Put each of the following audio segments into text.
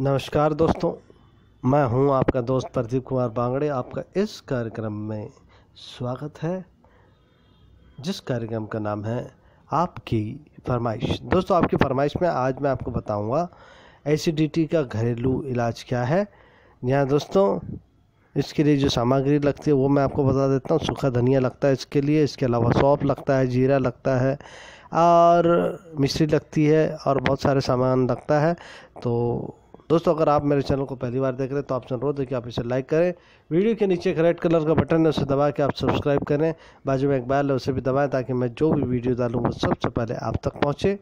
नमस्कार दोस्तों मैं हूं आपका दोस्त प्रदीप कुमार बांगड़े आपका इस कार्यक्रम में स्वागत है जिस कार्यक्रम का नाम है आपकी फरमाइश दोस्तों आपकी फरमाइश में आज मैं आपको बताऊंगा एसिडिटी का घरेलू इलाज क्या है यहाँ दोस्तों इसके लिए जो सामग्री लगती है वो मैं आपको बता देता हूँ सूखा धनिया लगता है इसके लिए इसके अलावा सौंप लगता है जीरा लगता है और मिश्री लगती है और बहुत सारे सामान लगता है तो दोस्तों अगर आप मेरे चैनल को पहली बार देख रहे हैं तो आपसे अनुरोध है कि आप इसे लाइक करें वीडियो के नीचे एक रेड कलर का बटन है उसे दबा के आप सब्सक्राइब करें बाजू में एक बैल है उसे भी दबाएँ ताकि मैं जो भी वीडियो डालूँ वो सबसे पहले आप तक पहुँचे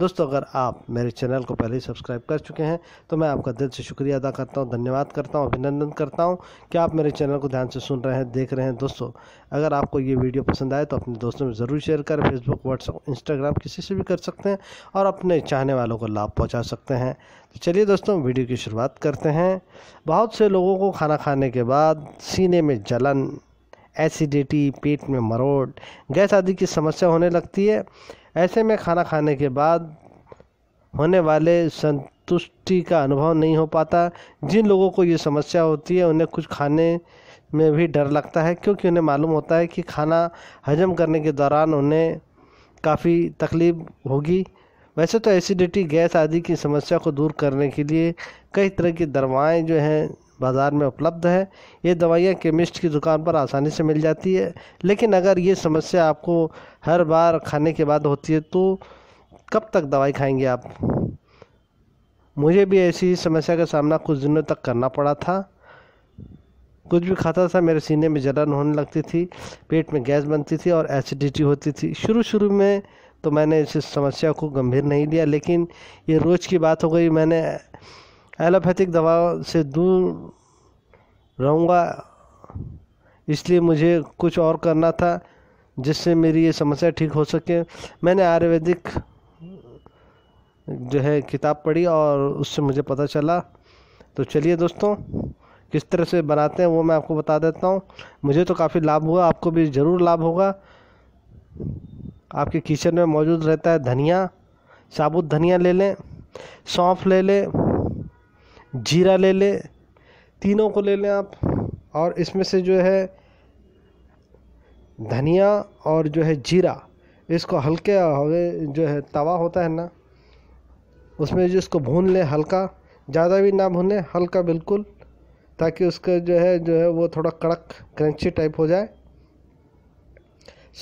दोस्तों अगर आप मेरे चैनल को पहले ही सब्सक्राइब कर चुके हैं तो मैं आपका दिल से शुक्रिया अदा करता हूँ धन्यवाद करता हूँ अभिनंदन करता हूँ कि आप मेरे चैनल को ध्यान से सुन रहे हैं देख रहे हैं दोस्तों अगर आपको ये वीडियो पसंद आए तो अपने दोस्तों में ज़रूर शेयर करें फेसबुक व्हाट्सअप इंस्टाग्राम किसी से भी कर सकते हैं और अपने चाहने वालों को लाभ पहुँचा सकते हैं तो चलिए दोस्तों वीडियो की शुरुआत करते हैं बहुत से लोगों को खाना खाने के बाद सीने में जलन एसिडिटी पेट में मरोड़ गैस आदि की समस्या होने लगती है ऐसे में खाना खाने के बाद होने वाले संतुष्टि का अनुभव नहीं हो पाता जिन लोगों को ये समस्या होती है उन्हें कुछ खाने में भी डर लगता है क्योंकि उन्हें मालूम होता है कि खाना हजम करने के दौरान उन्हें काफ़ी तकलीफ होगी वैसे तो एसिडिटी गैस आदि की समस्या को दूर करने के लिए कई तरह की दवाएँ जो हैं बाज़ार में उपलब्ध है ये दवाइयाँ केमिस्ट की दुकान पर आसानी से मिल जाती है लेकिन अगर ये समस्या आपको हर बार खाने के बाद होती है तो कब तक दवाई खाएंगे आप मुझे भी ऐसी समस्या का सामना कुछ दिनों तक करना पड़ा था कुछ भी खाता था मेरे सीने में जलन होने लगती थी पेट में गैस बनती थी और एसिडिटी होती थी शुरू शुरू में तो मैंने इस समस्या को गंभीर नहीं लिया लेकिन ये रोज़ की बात हो गई मैंने एलोपैथिक दवा से दूर रहूँगा इसलिए मुझे कुछ और करना था जिससे मेरी ये समस्या ठीक हो सके मैंने आयुर्वेदिक जो है किताब पढ़ी और उससे मुझे पता चला तो चलिए दोस्तों किस तरह से बनाते हैं वो मैं आपको बता देता हूँ मुझे तो काफ़ी लाभ हुआ आपको भी ज़रूर लाभ होगा आपके किचन में मौजूद रहता है धनिया साबुत धनिया ले लें सौंफ ले लें जीरा ले लें तीनों को ले लें आप और इसमें से जो है धनिया और जो है जीरा इसको हल्के हवे जो है तवा होता है ना उसमें जो इसको भून लें हल्का ज़्यादा भी ना भूने हल्का बिल्कुल ताकि उसका जो है जो है वो थोड़ा कड़क क्रंची टाइप हो जाए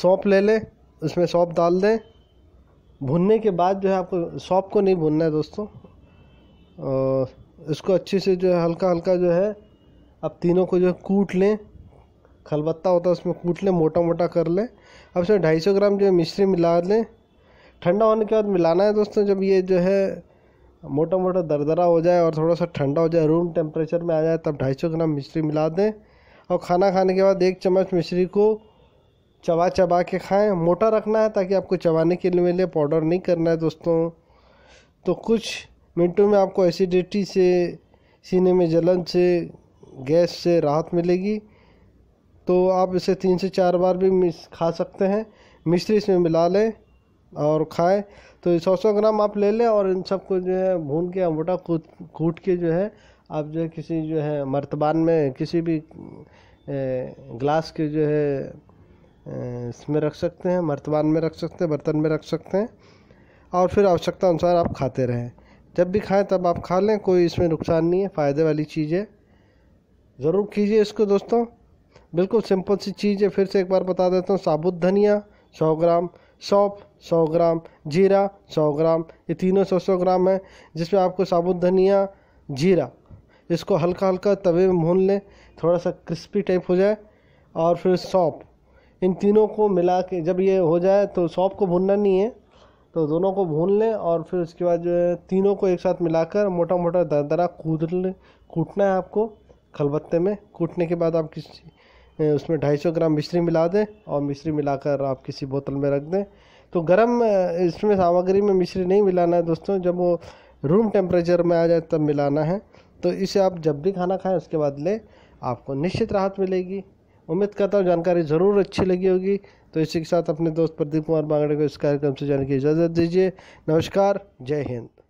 सौंप ले लें उसमें सौंप डाल दें भूनने के बाद जो है आपको सौंप को नहीं भूनना है दोस्तों इसको अच्छे से जो है हल्का हल्का जो है अब तीनों को जो है कूट लें खलबत्ता होता है उसमें कूट लें मोटा मोटा कर लें अब इसमें ढाई सौ ग्राम जो है मिश्री मिला लें ठंडा होने के बाद मिलाना है दोस्तों जब ये जो है मोटा मोटा दरदरा हो जाए और थोड़ा सा ठंडा हो जाए रूम टेम्परेचर में आ जाए तब ढाई सौ ग्राम मिश्री मिला दें और खाना खाने के बाद एक चम्मच मिश्री को चबा चबा के खाएं मोटा रखना है ताकि आपको चबाने के लिए मिले पाउडर नहीं करना है दोस्तों तो कुछ मिनटों में आपको एसिडिटी से सीने में जलन से गैस से राहत मिलेगी तो आप इसे तीन से चार बार भी खा सकते हैं मिश्री इसमें मिला लें और खाएं तो सौ सौ ग्राम आप ले लें और इन सबको जो है भून के अंगूठा कूट कूट के जो है आप जो है किसी जो है मर्तबान में किसी भी ग्लास के जो है इसमें रख सकते हैं मर्तबान में रख सकते हैं बर्तन में रख सकते हैं और फिर आवश्यकता अनुसार आप खाते रहें जब भी खाएं तब आप खा लें कोई इसमें नुकसान नहीं है फ़ायदे वाली चीज़ है ज़रूर कीजिए इसको दोस्तों बिल्कुल सिंपल सी चीज़ है फिर से एक बार बता देता हूँ साबुत धनिया सौ ग्राम सौंप सौ ग्राम जीरा सौ ग्राम ये तीनों सौ सौ ग्राम है जिसमें आपको साबुत धनिया जीरा इसको हल्का हल्का तवे में भून लें थोड़ा सा क्रिस्पी टाइप हो जाए और फिर सौंप इन तीनों को मिला के जब ये हो जाए तो सौंप को भूनना नहीं है तो दोनों को भून लें और फिर उसके बाद जो है तीनों को एक साथ मिलाकर मोटा मोटा दरदरा कूद कूटना है आपको खलबत्ते में कूटने के बाद आप किसी उसमें ढाई सौ ग्राम मिश्री मिला दें और मिश्री मिलाकर आप किसी बोतल में रख दें तो गर्म इसमें सामग्री में मिश्री नहीं मिलाना है दोस्तों जब वो रूम टेम्परेचर में आ जाए तब मिलाना है तो इसे आप जब भी खाना खाएं उसके बाद लें आपको निश्चित राहत मिलेगी उम्मीद करता हूँ जानकारी ज़रूर अच्छी लगी होगी तो इसी के साथ अपने दोस्त प्रदीप कुमार बांगड़े को इस कार्यक्रम से जाने की इजाज़त दीजिए नमस्कार जय हिंद